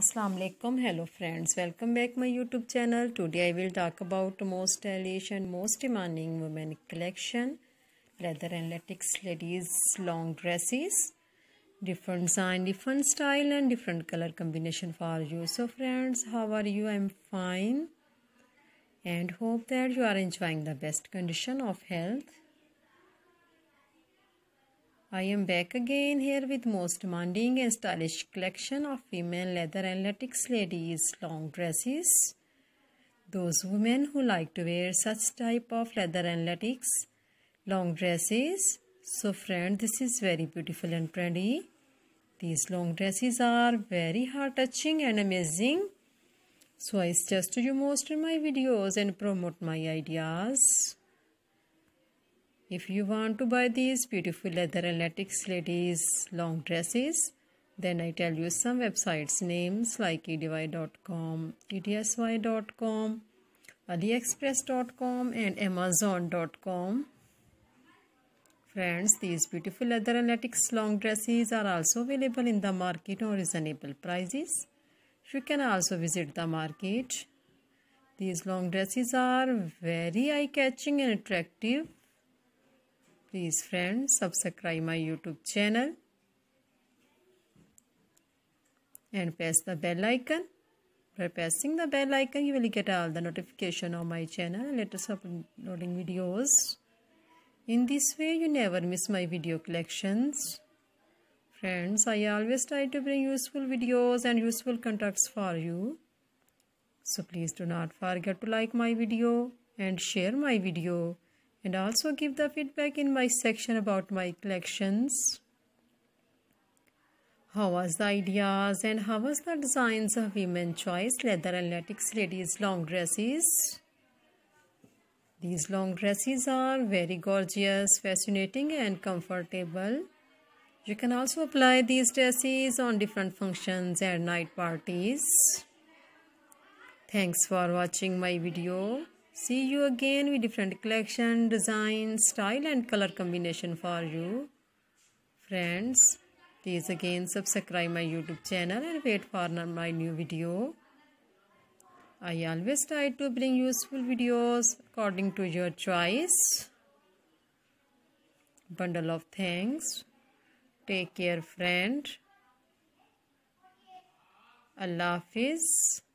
Assalamu alaikum hello friends welcome back my youtube channel today i will talk about most stylish and most demanding women collection leather and latex ladies long dresses different design different style and different color combination for you so friends how are you i'm fine and hope that you are enjoying the best condition of health I am back again here with most demanding and stylish collection of female leather and latex ladies long dresses. Those women who like to wear such type of leather and latex long dresses. So friend this is very beautiful and trendy. These long dresses are very heart touching and amazing. So I suggest to you most in my videos and promote my ideas. If you want to buy these beautiful leather and latex ladies long dresses, then I tell you some websites names like edy.com, edsy.com, aliexpress.com and amazon.com. Friends, these beautiful leather and latex long dresses are also available in the market on reasonable prices. You can also visit the market. These long dresses are very eye-catching and attractive. Please friends, subscribe my YouTube channel and press the bell icon. By pressing the bell icon, you will get all the notification on my channel latest uploading videos. In this way, you never miss my video collections. Friends, I always try to bring useful videos and useful contacts for you. So please do not forget to like my video and share my video and also give the feedback in my section about my collections. How was the ideas and how was the designs of women choice leather and latex ladies long dresses? These long dresses are very gorgeous, fascinating and comfortable. You can also apply these dresses on different functions and night parties. Thanks for watching my video. See you again with different collection, design, style and color combination for you. Friends, please again subscribe my YouTube channel and wait for my new video. I always try to bring useful videos according to your choice. Bundle of thanks. Take care friend. Allah Hafiz.